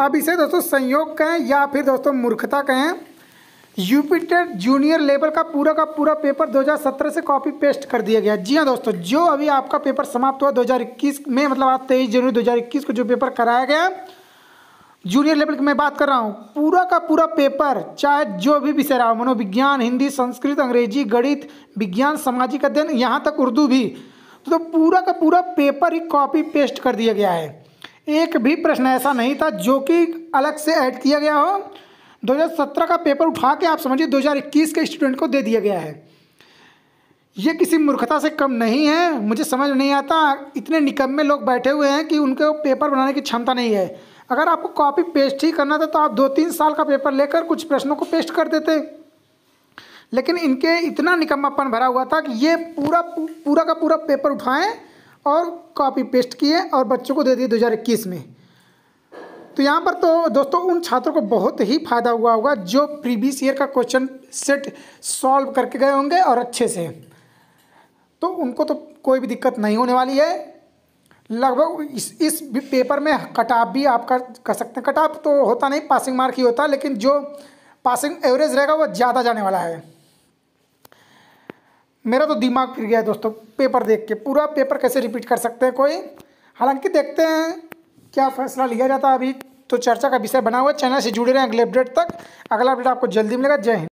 अब इसे दोस्तों संयोग कहें या फिर दोस्तों मूर्खता कहें यूपीटेट जूनियर लेवल का पूरा का पूरा पेपर 2017 से कॉपी पेस्ट कर दिया गया जी हाँ दोस्तों जो अभी आपका पेपर समाप्त हुआ 2021 में मतलब आज तेईस जनवरी 2021 को जो पेपर कराया गया जूनियर लेवल की मैं बात कर रहा हूँ पूरा का पूरा पेपर चाहे जो भी विषय रहा मनोविज्ञान हिंदी संस्कृत अंग्रेजी गणित विज्ञान सामाजिक अध्ययन यहाँ तक उर्दू भी तो, तो पूरा का पूरा पेपर ही कॉपी पेस्ट कर दिया गया है एक भी प्रश्न ऐसा नहीं था जो कि अलग से ऐड किया गया हो 2017 का पेपर उठा के आप समझिए 2021 के स्टूडेंट को दे दिया गया है ये किसी मूर्खता से कम नहीं है मुझे समझ नहीं आता इतने निकम्मे लोग बैठे हुए हैं कि उनके पेपर बनाने की क्षमता नहीं है अगर आपको कॉपी पेस्ट ही करना था तो आप दो तीन साल का पेपर लेकर कुछ प्रश्नों को पेस्ट कर देते लेकिन इनके इतना निकम्मापन भरा हुआ था कि ये पूरा पूरा का पूरा पेपर उठाएं और कॉपी पेस्ट किए और बच्चों को दे दिए दो में तो यहाँ पर तो दोस्तों उन छात्रों को बहुत ही फायदा हुआ होगा जो प्रीवियस ईयर का क्वेश्चन सेट सॉल्व करके गए होंगे और अच्छे से तो उनको तो कोई भी दिक्कत नहीं होने वाली है लगभग इस इस पेपर में कटाप भी आप कर कर सकते हैं कटाप तो होता नहीं पासिंग मार्क ही होता है लेकिन जो पासिंग एवरेज रहेगा वो ज़्यादा जाने वाला है मेरा तो दिमाग फिर गया है दोस्तों पेपर देख के पूरा पेपर कैसे रिपीट कर सकते हैं कोई हालांकि देखते हैं क्या फैसला लिया जाता है अभी तो चर्चा का विषय बना हुआ है चैनल से जुड़े रहें अगले अपडेट तक अगला अपडेट आपको जल्दी मिलेगा जय हिंद